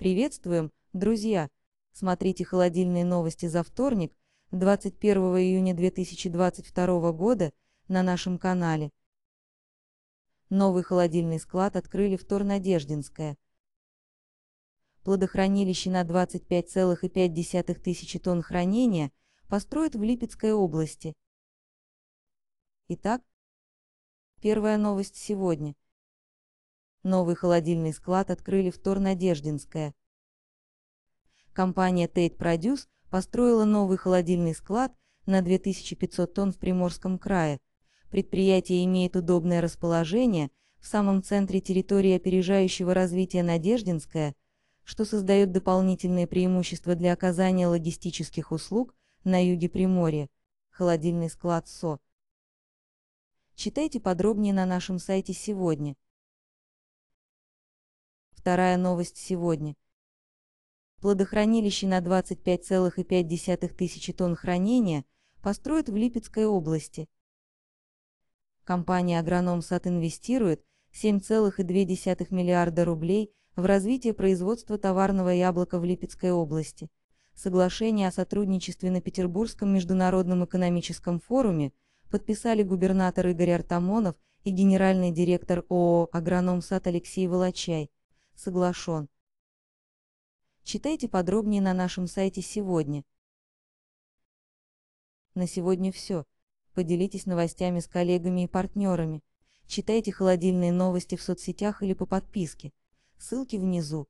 Приветствуем, друзья! Смотрите холодильные новости за вторник, 21 июня 2022 года на нашем канале. Новый холодильный склад открыли в Торнадеждинское. Плодохранилище на 25,5 тысячи тонн хранения построят в Липецкой области. Итак, первая новость сегодня – Новый холодильный склад открыли в Торнадеждинское. Компания Tate Produce построила новый холодильный склад на 2500 тонн в Приморском крае. Предприятие имеет удобное расположение в самом центре территории опережающего развития Надеждинское, что создает дополнительные преимущества для оказания логистических услуг на юге Приморья. Холодильный склад СО. Читайте подробнее на нашем сайте сегодня вторая новость сегодня. Плодохранилище на 25,5 тысячи тонн хранения построят в Липецкой области. Компания «Агроном САД» инвестирует 7,2 миллиарда рублей в развитие производства товарного яблока в Липецкой области. Соглашение о сотрудничестве на Петербургском международном экономическом форуме подписали губернатор Игорь Артамонов и генеральный директор ООО «Агроном САД» Алексей Волочай соглашен. Читайте подробнее на нашем сайте сегодня. На сегодня все. Поделитесь новостями с коллегами и партнерами. Читайте холодильные новости в соцсетях или по подписке. Ссылки внизу.